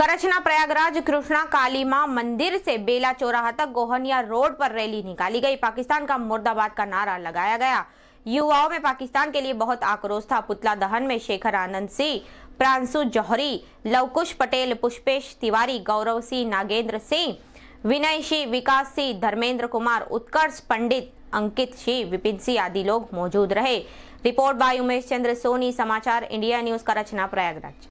करचना प्रयागराज कृष्णा काली माँ मंदिर से बेला चौराहा तक गोहनिया रोड पर रैली निकाली गई पाकिस्तान का मुर्दाबाद का नारा लगाया गया युवाओं में पाकिस्तान के लिए बहुत आक्रोश था पुतला दहन में शेखर आनंद सिंह प्रांशु जौहरी लवकुश पटेल पुष्पेश तिवारी गौरव सिंह नागेंद्र सिंह विनय सिंह विकास सिंह धर्मेंद्र कुमार उत्कर्ष पंडित अंकित सिंह विपिन सिंह आदि लोग मौजूद रहे रिपोर्ट बाय उमेश चंद्र सोनी समाचार इंडिया न्यूज का रचना प्रयागराज